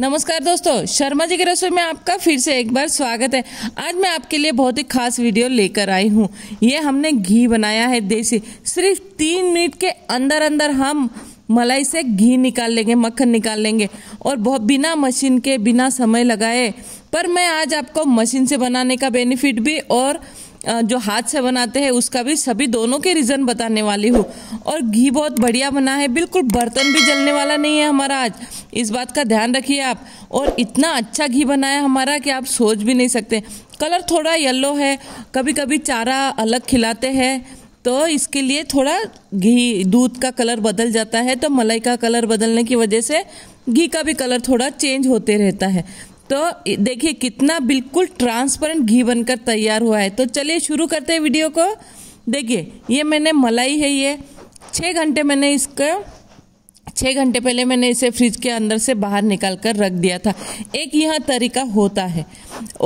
नमस्कार दोस्तों शर्मा जी की रसोई में आपका फिर से एक बार स्वागत है आज मैं आपके लिए बहुत ही खास वीडियो लेकर आई हूँ ये हमने घी बनाया है देसी सिर्फ तीन मिनट के अंदर अंदर हम मलाई से घी निकाल लेंगे मक्खन निकाल लेंगे और बहुत बिना मशीन के बिना समय लगाए पर मैं आज आपको मशीन से बनाने का बेनिफिट भी और जो हाथ से बनाते हैं उसका भी सभी दोनों के रीज़न बताने वाली हूँ और घी बहुत बढ़िया बना है बिल्कुल बर्तन भी जलने वाला नहीं है हमारा आज इस बात का ध्यान रखिए आप और इतना अच्छा घी बना है हमारा कि आप सोच भी नहीं सकते कलर थोड़ा येल्लो है कभी कभी चारा अलग खिलाते हैं तो इसके लिए थोड़ा घी दूध का कलर बदल जाता है तो मलाई का कलर बदलने की वजह से घी का भी कलर थोड़ा चेंज होते रहता है तो देखिए कितना बिल्कुल ट्रांसपेरेंट घी बनकर तैयार हुआ है तो चलिए शुरू करते हैं वीडियो को देखिए ये मैंने मलाई है ये छः घंटे मैंने इसको छः घंटे पहले मैंने इसे फ्रिज के अंदर से बाहर निकाल कर रख दिया था एक यह तरीका होता है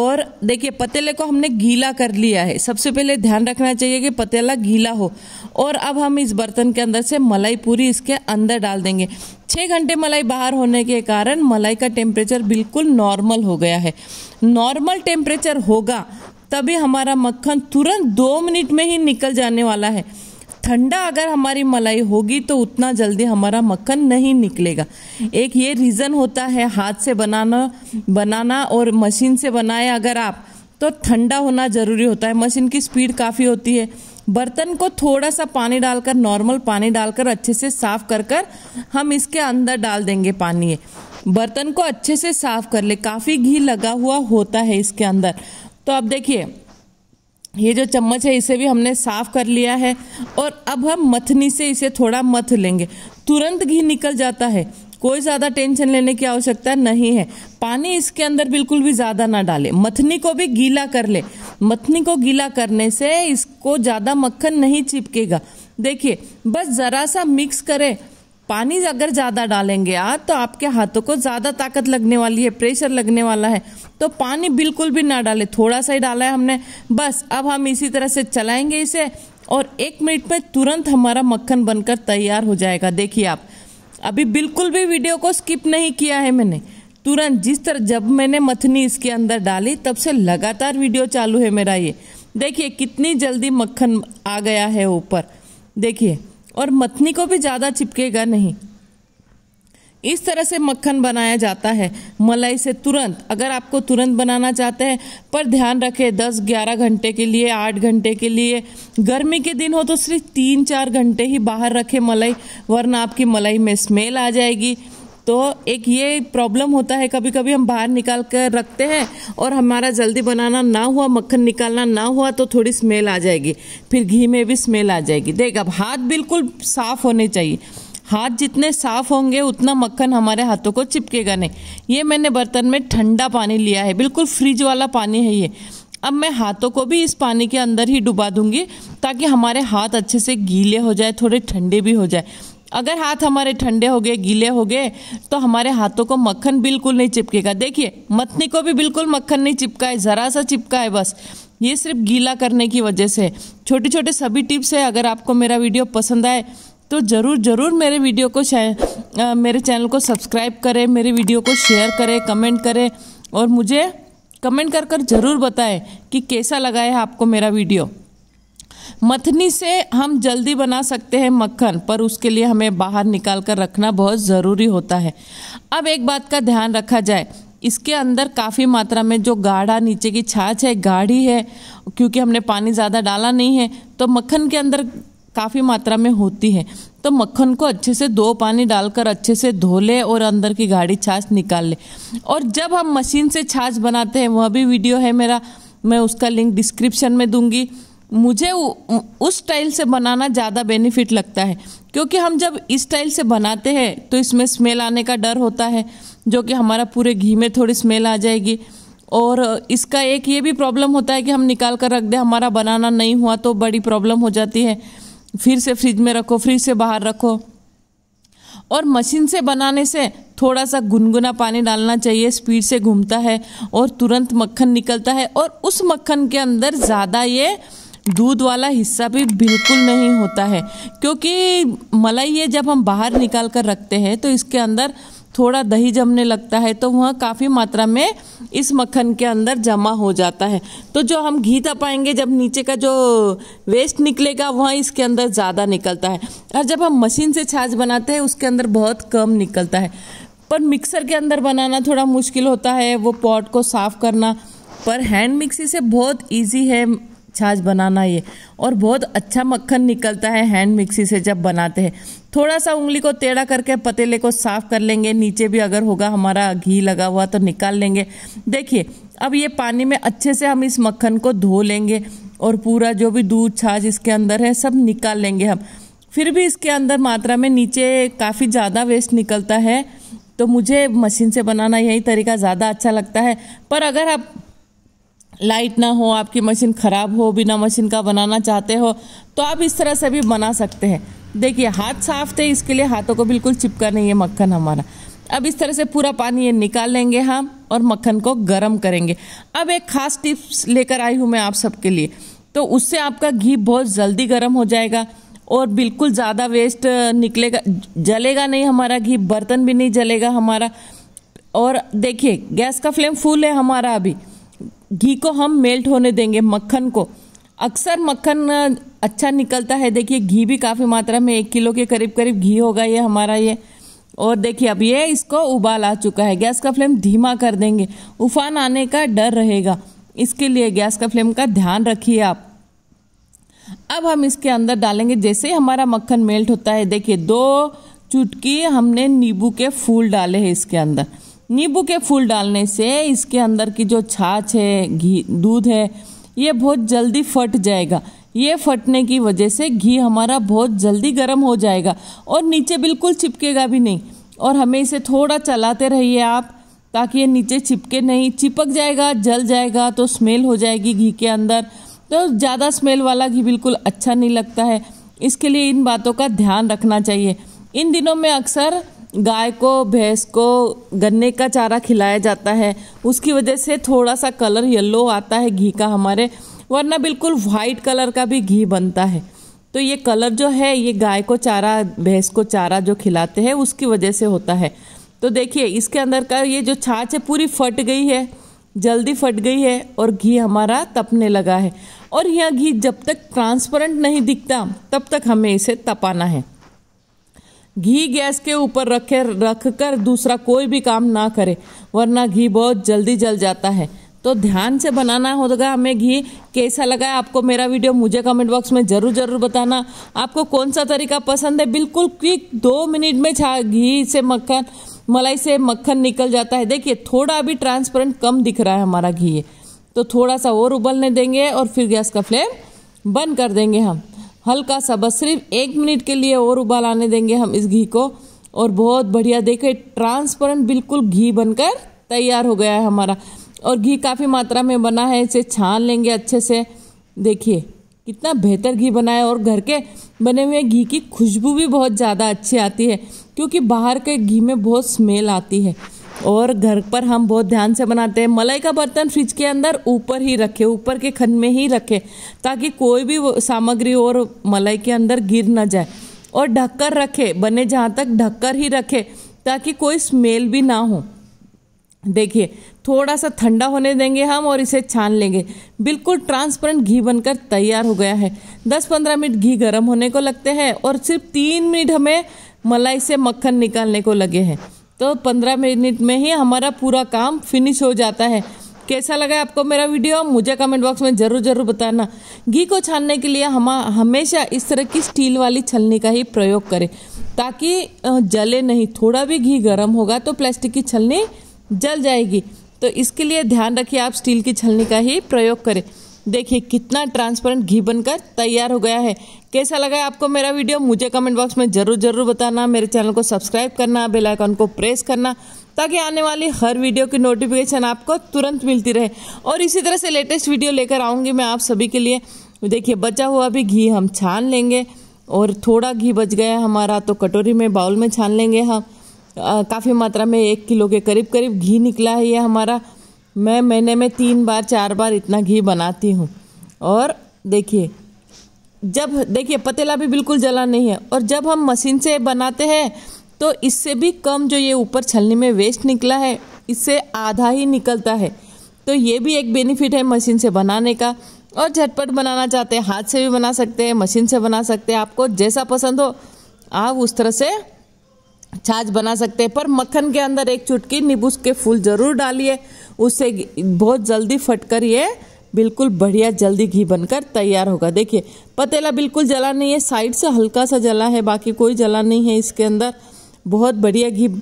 और देखिए पतीले को हमने गीला कर लिया है सबसे पहले ध्यान रखना चाहिए कि पतीला गीला हो और अब हम इस बर्तन के अंदर से मलाई पूरी इसके अंदर डाल देंगे छः घंटे मलाई बाहर होने के कारण मलाई का टेम्परेचर बिल्कुल नॉर्मल हो गया है नॉर्मल टेम्परेचर होगा तभी हमारा मक्खन तुरंत दो मिनट में ही निकल जाने वाला है ठंडा अगर हमारी मलाई होगी तो उतना जल्दी हमारा मक्खन नहीं निकलेगा एक ये रीज़न होता है हाथ से बनाना बनाना और मशीन से बनाए अगर आप तो ठंडा होना ज़रूरी होता है मशीन की स्पीड काफ़ी होती है बर्तन को थोड़ा सा पानी डालकर नॉर्मल पानी डालकर अच्छे से साफ कर कर हम इसके अंदर डाल देंगे पानी बर्तन को अच्छे से साफ कर ले काफ़ी घी लगा हुआ होता है इसके अंदर तो अब देखिए ये जो चम्मच है इसे भी हमने साफ़ कर लिया है और अब हम मथनी से इसे थोड़ा मथ लेंगे तुरंत घी निकल जाता है कोई ज़्यादा टेंशन लेने की आवश्यकता नहीं है पानी इसके अंदर बिल्कुल भी ज़्यादा ना डालें मथनी को भी गीला कर ले मथनी को गीला करने से इसको ज़्यादा मक्खन नहीं चिपकेगा देखिए बस ज़रा सा मिक्स करें पानी अगर ज़्यादा डालेंगे आप तो आपके हाथों को ज़्यादा ताकत लगने वाली है प्रेशर लगने वाला है तो पानी बिल्कुल भी ना डाले थोड़ा सा ही डाला है हमने बस अब हम इसी तरह से चलाएंगे इसे और एक मिनट में तुरंत हमारा मक्खन बनकर तैयार हो जाएगा देखिए आप अभी बिल्कुल भी वीडियो को स्किप नहीं किया है मैंने तुरंत जिस तरह जब मैंने मथनी इसके अंदर डाली तब से लगातार वीडियो चालू है मेरा ये देखिए कितनी जल्दी मक्खन आ गया है ऊपर देखिए और मथनी को भी ज़्यादा चिपकेगा नहीं इस तरह से मक्खन बनाया जाता है मलाई से तुरंत अगर आपको तुरंत बनाना चाहते हैं पर ध्यान रखें 10-11 घंटे के लिए 8 घंटे के लिए गर्मी के दिन हो तो सिर्फ तीन चार घंटे ही बाहर रखें मलाई वरना आपकी मलाई में स्मेल आ जाएगी तो एक ये प्रॉब्लम होता है कभी कभी हम बाहर निकाल कर रखते हैं और हमारा जल्दी बनाना ना हुआ मक्खन निकालना ना हुआ तो थोड़ी स्मेल आ जाएगी फिर घी में भी स्मेल आ जाएगी देख अब हाथ बिल्कुल साफ होने चाहिए हाथ जितने साफ होंगे उतना मक्खन हमारे हाथों को चिपकेगा नहीं ये मैंने बर्तन में ठंडा पानी लिया है बिल्कुल फ्रिज वाला पानी है ये अब मैं हाथों को भी इस पानी के अंदर ही डुबा दूंगी ताकि हमारे हाथ अच्छे से गीले हो जाए थोड़े ठंडे भी हो जाए अगर हाथ हमारे ठंडे हो गए गीले हो गए तो हमारे हाथों को मक्खन बिल्कुल नहीं चिपकेगा देखिए मथनी को भी बिल्कुल मक्खन नहीं चिपका है ज़रा सा चिपका है बस ये सिर्फ गीला करने की वजह से छोटे छोटे सभी टिप्स है अगर आपको मेरा वीडियो पसंद आए तो ज़रूर ज़रूर मेरे वीडियो को आ, मेरे चैनल को सब्सक्राइब करें मेरे वीडियो को शेयर करें कमेंट करें और मुझे कमेंट कर कर ज़रूर बताएं कि कैसा लगा है आपको मेरा वीडियो मथनी से हम जल्दी बना सकते हैं मक्खन पर उसके लिए हमें बाहर निकाल कर रखना बहुत ज़रूरी होता है अब एक बात का ध्यान रखा जाए इसके अंदर काफ़ी मात्रा में जो गाढ़ा नीचे की छाछ है गाढ़ी है क्योंकि हमने पानी ज़्यादा डाला नहीं है तो मक्खन के अंदर काफ़ी मात्रा में होती है तो मक्खन को अच्छे से दो पानी डालकर अच्छे से धो ले और अंदर की गाढ़ी छाछ निकाल ले और जब हम मशीन से छाछ बनाते हैं वह भी वीडियो है मेरा मैं उसका लिंक डिस्क्रिप्शन में दूंगी मुझे उ, उस स्टाइल से बनाना ज़्यादा बेनिफिट लगता है क्योंकि हम जब इस स्टाइल से बनाते हैं तो इसमें स्मेल आने का डर होता है जो कि हमारा पूरे घी में थोड़ी स्मेल आ जाएगी और इसका एक ये भी प्रॉब्लम होता है कि हम निकाल कर रख दें हमारा बनाना नहीं हुआ तो बड़ी प्रॉब्लम हो जाती है फिर से फ्रिज में रखो फ्रिज से बाहर रखो और मशीन से बनाने से थोड़ा सा गुनगुना पानी डालना चाहिए स्पीड से घूमता है और तुरंत मक्खन निकलता है और उस मक्खन के अंदर ज़्यादा ये दूध वाला हिस्सा भी बिल्कुल नहीं होता है क्योंकि मलाई ये जब हम बाहर निकाल कर रखते हैं तो इसके अंदर थोड़ा दही जमने लगता है तो वह काफ़ी मात्रा में इस मक्खन के अंदर जमा हो जाता है तो जो हम घी तपाएंगे जब नीचे का जो वेस्ट निकलेगा वह इसके अंदर ज़्यादा निकलता है और जब हम मशीन से छाछ बनाते हैं उसके अंदर बहुत कम निकलता है पर मिक्सर के अंदर बनाना थोड़ा मुश्किल होता है वो पॉट को साफ़ करना पर हैंड मिक्सी से बहुत इजी है छाछ बनाना ये और बहुत अच्छा मक्खन निकलता है हैंड मिक्सी से जब बनाते हैं थोड़ा सा उंगली को टेढ़ा करके पतीले को साफ कर लेंगे नीचे भी अगर होगा हमारा घी लगा हुआ तो निकाल लेंगे देखिए अब ये पानी में अच्छे से हम इस मक्खन को धो लेंगे और पूरा जो भी दूध छाछ इसके अंदर है सब निकाल लेंगे हम फिर भी इसके अंदर मात्रा में नीचे काफ़ी ज़्यादा वेस्ट निकलता है तो मुझे मशीन से बनाना यही तरीका ज़्यादा अच्छा लगता है पर अगर आप लाइट ना हो आपकी मशीन ख़राब हो बिना मशीन का बनाना चाहते हो तो आप इस तरह से भी बना सकते हैं देखिए हाथ साफ थे इसके लिए हाथों को बिल्कुल चिपका नहीं है मक्खन हमारा अब इस तरह से पूरा पानी ये निकाल लेंगे हम और मक्खन को गर्म करेंगे अब एक खास टिप्स लेकर आई हूँ मैं आप सबके लिए तो उससे आपका घी बहुत जल्दी गर्म हो जाएगा और बिल्कुल ज़्यादा वेस्ट निकलेगा जलेगा नहीं हमारा घी बर्तन भी नहीं जलेगा हमारा और देखिए गैस का फ्लेम फुल है हमारा अभी घी को हम मेल्ट होने देंगे मक्खन को अक्सर मक्खन अच्छा निकलता है देखिए घी भी काफ़ी मात्रा में एक किलो के करीब करीब घी होगा ये हमारा ये और देखिए अब ये इसको उबाल आ चुका है गैस का फ्लेम धीमा कर देंगे उफान आने का डर रहेगा इसके लिए गैस का फ्लेम का ध्यान रखिए आप अब हम इसके अंदर डालेंगे जैसे हमारा मक्खन मेल्ट होता है देखिए दो चुटकी हमने नींबू के फूल डाले हैं इसके अंदर नींबू के फूल डालने से इसके अंदर की जो छाछ है घी दूध है ये बहुत जल्दी फट जाएगा ये फटने की वजह से घी हमारा बहुत जल्दी गर्म हो जाएगा और नीचे बिल्कुल चिपकेगा भी नहीं और हमें इसे थोड़ा चलाते रहिए आप ताकि ये नीचे चिपके नहीं चिपक जाएगा जल जाएगा तो स्मेल हो जाएगी घी के अंदर तो ज़्यादा स्मेल वाला घी बिल्कुल अच्छा नहीं लगता है इसके लिए इन बातों का ध्यान रखना चाहिए इन दिनों में अक्सर गाय को भैंस को गन्ने का चारा खिलाया जाता है उसकी वजह से थोड़ा सा कलर येलो आता है घी का हमारे वरना बिल्कुल वाइट कलर का भी घी बनता है तो ये कलर जो है ये गाय को चारा भैंस को चारा जो खिलाते हैं उसकी वजह से होता है तो देखिए इसके अंदर का ये जो छाछ है पूरी फट गई है जल्दी फट गई है और घी हमारा तपने लगा है और यह घी जब तक ट्रांसपेरेंट नहीं दिखता तब तक हमें इसे तपाना है घी गैस के ऊपर रखे रख कर दूसरा कोई भी काम ना करे वरना घी बहुत जल्दी जल जाता है तो ध्यान से बनाना होगा हमें घी कैसा लगा आपको मेरा वीडियो मुझे कमेंट बॉक्स में ज़रूर ज़रूर बताना आपको कौन सा तरीका पसंद है बिल्कुल क्विक दो मिनट में छा घी से मक्खन मलाई से मक्खन निकल जाता है देखिए थोड़ा अभी ट्रांसपेरेंट कम दिख रहा है हमारा घी तो थोड़ा सा और उबलने देंगे और फिर गैस का फ्लेम बंद कर देंगे हम हल्का सा बस सिर्फ एक मिनट के लिए और उबाल आने देंगे हम इस घी को और बहुत बढ़िया देखे ट्रांसपेरेंट बिल्कुल घी बनकर तैयार हो गया है हमारा और घी काफ़ी मात्रा में बना है इसे छान लेंगे अच्छे से देखिए कितना बेहतर घी बना है और घर के बने हुए घी की खुशबू भी बहुत ज़्यादा अच्छी आती है क्योंकि बाहर के घी में बहुत स्मेल आती है और घर पर हम बहुत ध्यान से बनाते हैं मलाई का बर्तन फ्रिज के अंदर ऊपर ही रखें ऊपर के खन में ही रखें ताकि कोई भी सामग्री और मलाई के अंदर गिर ना जाए और ढककर रखें बने जहाँ तक ढककर ही रखें ताकि कोई स्मेल भी ना हो देखिए थोड़ा सा ठंडा होने देंगे हम और इसे छान लेंगे बिल्कुल ट्रांसपेरेंट घी बनकर तैयार हो गया है 10-15 मिनट घी गर्म होने को लगते हैं और सिर्फ तीन मिनट हमें मलाई से मक्खन निकालने को लगे हैं तो पंद्रह मिनट में ही हमारा पूरा काम फिनिश हो जाता है कैसा लगा आपको मेरा वीडियो मुझे कमेंट बॉक्स में ज़रूर ज़रूर बताना घी को छानने के लिए हम हमेशा इस तरह की स्टील वाली छलनी का ही प्रयोग करें ताकि जले नहीं थोड़ा भी घी गर्म होगा तो प्लास्टिक की छलनी जल जाएगी तो इसके लिए ध्यान रखिए आप स्टील की छलनी का ही प्रयोग करें देखिए कितना ट्रांसपेरेंट घी बनकर तैयार हो गया है कैसा लगा आपको मेरा वीडियो मुझे कमेंट बॉक्स में ज़रूर ज़रूर बताना मेरे चैनल को सब्सक्राइब करना बेल आइकन को प्रेस करना ताकि आने वाली हर वीडियो की नोटिफिकेशन आपको तुरंत मिलती रहे और इसी तरह से लेटेस्ट वीडियो लेकर आऊँगी मैं आप सभी के लिए देखिए बचा हुआ भी घी हम छान लेंगे और थोड़ा घी बच गया हमारा तो कटोरी में बाउल में छान लेंगे हम काफ़ी मात्रा में एक किलो के करीब करीब घी निकला है ये हमारा मैं महीने में तीन बार चार बार इतना घी बनाती हूँ और देखिए जब देखिए पतीला भी बिल्कुल जला नहीं है और जब हम मशीन से बनाते हैं तो इससे भी कम जो ये ऊपर छलनी में वेस्ट निकला है इससे आधा ही निकलता है तो ये भी एक बेनिफिट है मशीन से बनाने का और झटपट बनाना चाहते हैं हाथ से भी बना सकते हैं मशीन से बना सकते हैं आपको जैसा पसंद हो आप उस तरह से छाछ बना सकते हैं पर मक्खन के अंदर एक चुटकी नींबू के फूल जरूर डालिए उससे बहुत जल्दी फटकर ये बिल्कुल बढ़िया जल्दी घी बनकर तैयार होगा देखिए पतेला बिल्कुल जला नहीं है साइड से हल्का सा जला है बाकी कोई जला नहीं है इसके अंदर बहुत बढ़िया घी